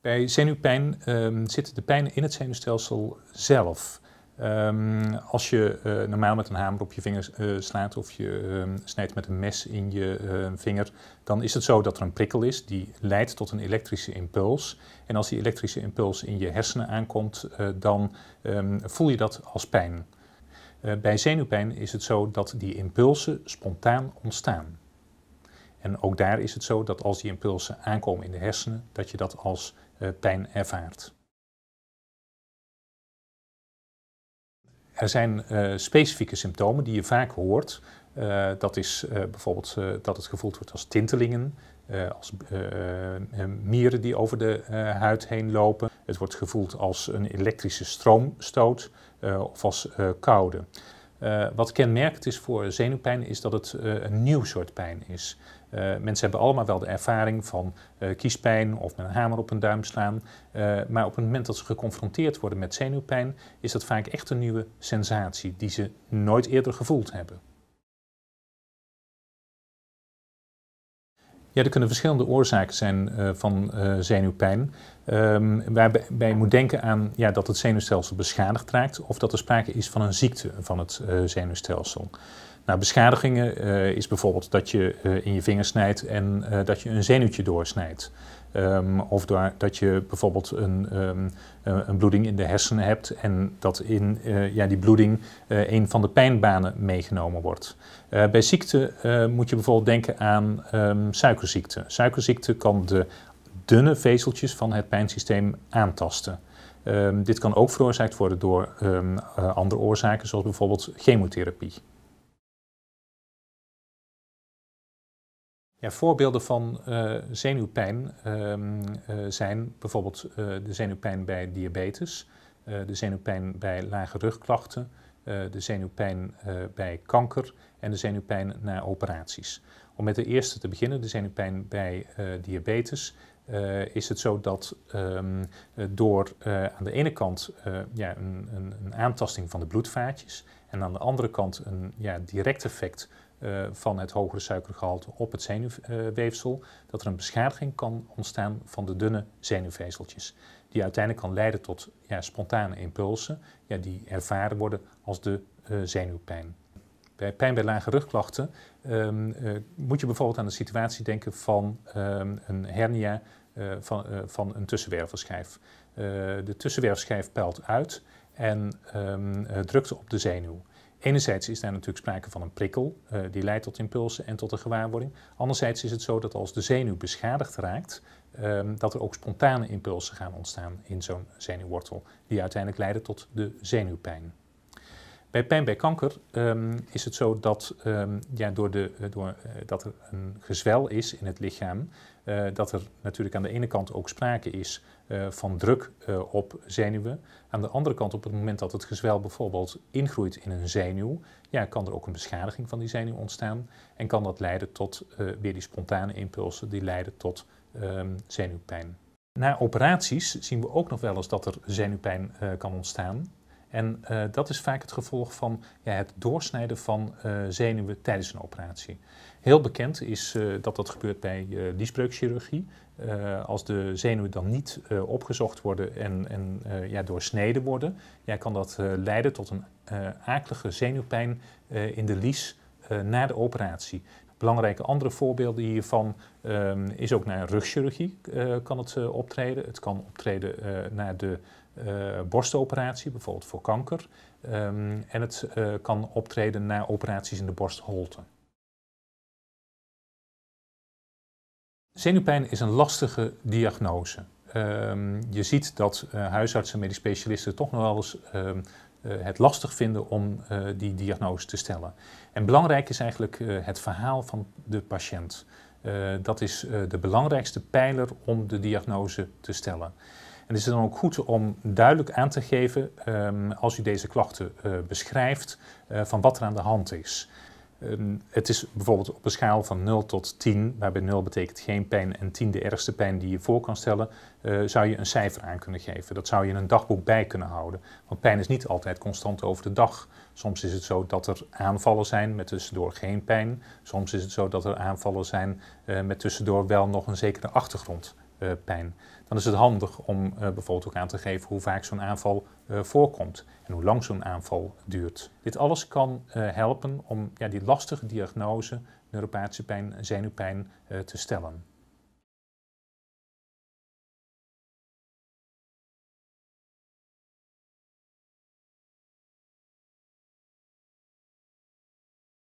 Bij zenuwpijn um, zitten de pijn in het zenuwstelsel zelf. Ehm, als je eh, normaal met een hamer op je vinger eh, slaat of je ehm, snijdt met een mes in je vinger, dan is het zo dat er een prikkel is die leidt tot een elektrische impuls. En als die elektrische impuls in je hersenen aankomt, eh, dan voel je dat als pijn. bij zenuwpijn is het zo dat die impulsen spontaan ontstaan. En ook daar is het zo dat als die impulsen aankomen in de hersenen, dat je dat als eh, pijn ervaart. Er zijn eh, specifieke symptomen die je vaak hoort. Eh, dat is bijvoorbeeld dat het gevoeld wordt als tintelingen, als mieren die over de huid heen lopen. Het wordt gevoeld als een elektrische stroomstoot of als koude. Eh, wat kenmerkend is voor zenuwpijn is dat het eh, een nieuw soort pijn is. Uh, mensen hebben allemaal wel de ervaring van kiespijn of met een hamer op een duim slaan. maar op het moment dat ze geconfronteerd worden met zenuwpijn, is dat vaak echt een nieuwe sensatie die ze nooit eerder gevoeld hebben. Ja, er kunnen verschillende oorzaken zijn eh, van eh, zenuwpijn. Um, waarbij je moet denken aan ja, dat het zenuwstelsel beschadigd raakt of dat er sprake is van een ziekte van het eh, zenuwstelsel. Nou, beschadigingen eh, is bijvoorbeeld dat je eh, in je vinger snijdt en eh, dat je een zenuwtje doorsnijdt. Ehm, of door, dat je bijvoorbeeld een, ehm, een, bloeding in de hersenen hebt en dat in ja, die bloeding een van de pijnbanen meegenomen wordt. bij ziekte moet je bijvoorbeeld denken aan ehm, suikerziekte. Suikerziekte kan de dunne vezeltjes van het pijnsysteem aantasten. dit kan ook veroorzaakt worden door andere oorzaken, zoals bijvoorbeeld chemotherapie. Ja, voorbeelden van eh, zenuwpijn ehm, eh, zijn bijvoorbeeld eh, de zenuwpijn bij diabetes, de zenuwpijn bij lage rugklachten, de zenuwpijn bij kanker en de zenuwpijn na operaties. Om met de eerste te beginnen, de zenuwpijn bij diabetes, is het zo dat ehm, door aan de ene kant ja, een, een, een, aantasting van de bloedvaatjes en aan de andere kant een ja, direct effect eh, van het hogere suikergehalte op het zenuwweefsel, dat er een beschadiging kan ontstaan van de dunne zenuwvezeltjes. Die uiteindelijk kan leiden tot ja, spontane impulsen, ja, die ervaren worden als de eh, zenuwpijn. Bij pijn bij lage rugklachten ehm, eh, moet je bijvoorbeeld aan de situatie denken van ehm, een hernia van, van een tussenwervelschijf. de tussenwervelschijf pijlt uit en ehm, drukt op de zenuw. Enerzijds is daar natuurlijk sprake van een prikkel, eh, die leidt tot impulsen en tot een gewaarwording. Anderzijds is het zo dat als de zenuw beschadigd raakt, ehm, dat er ook spontane impulsen gaan ontstaan in zo'n zenuwwortel, die uiteindelijk leiden tot de zenuwpijn. Bij pijn bij kanker ehm, is het zo dat, ehm, ja, door de, eh, door, eh, dat er een gezwel is in het lichaam, eh, dat er natuurlijk aan de ene kant ook sprake is van druk op zenuwen. Aan de andere kant, op het moment dat het gezwel bijvoorbeeld ingroeit in een zenuw, ja, kan er ook een beschadiging van die zenuw ontstaan. En kan dat leiden tot weer die spontane impulsen die leiden tot ehm, zenuwpijn. Na operaties zien we ook nog wel eens dat er zenuwpijn kan ontstaan. En eh, dat is vaak het gevolg van ja, het doorsnijden van eh, zenuwen tijdens een operatie. Heel bekend is eh, dat dat gebeurt bij liesbreukchirurgie. als de zenuwen dan niet opgezocht worden en, en ja, doorsneden worden, ja, kan dat leiden tot een akelige zenuwpijn in de lies na de operatie. Belangrijke andere voorbeelden hiervan ehm, is ook naar rugchirurgie eh, kan het eh, optreden. Het kan optreden eh, naar de borstoperatie, bijvoorbeeld voor kanker. Ehm, en het kan optreden naar operaties in de borstholte. Zenuwpijn is een lastige diagnose. Ehm, je ziet dat huisartsen en medisch specialisten toch nog wel eens eh, het lastig vinden om eh, die diagnose te stellen. En belangrijk is eigenlijk eh, het verhaal van de patiënt. dat is de belangrijkste pijler om de diagnose te stellen. En het is dan ook goed om duidelijk aan te geven, ehm, als u deze klachten beschrijft, van wat er aan de hand is. Ehm, het is bijvoorbeeld op een schaal van 0 tot 10, waarbij 0 betekent geen pijn en 10 de ergste pijn die je voor kan stellen, eh, zou je een cijfer aan kunnen geven. Dat zou je in een dagboek bij kunnen houden. Want pijn is niet altijd constant over de dag. Soms is het zo dat er aanvallen zijn met tussendoor geen pijn. Soms is het zo dat er aanvallen zijn eh, met tussendoor wel nog een zekere achtergrond. Eh, pijn. Dan is het handig om eh, bijvoorbeeld ook aan te geven hoe vaak zo'n aanval eh, voorkomt en hoe lang zo'n aanval duurt. Dit alles kan helpen om ja, die lastige diagnose neuropathische pijn, zenuwpijn te stellen.